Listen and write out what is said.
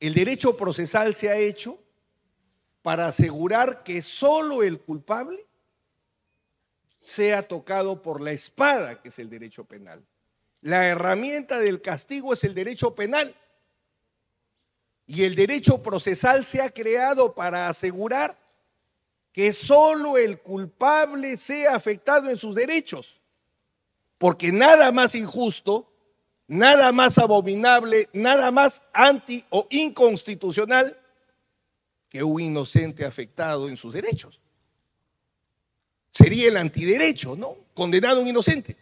El derecho procesal se ha hecho para asegurar que solo el culpable sea tocado por la espada, que es el derecho penal. La herramienta del castigo es el derecho penal. Y el derecho procesal se ha creado para asegurar que solo el culpable sea afectado en sus derechos. Porque nada más injusto nada más abominable, nada más anti o inconstitucional que un inocente afectado en sus derechos. Sería el antiderecho, ¿no? Condenado a un inocente.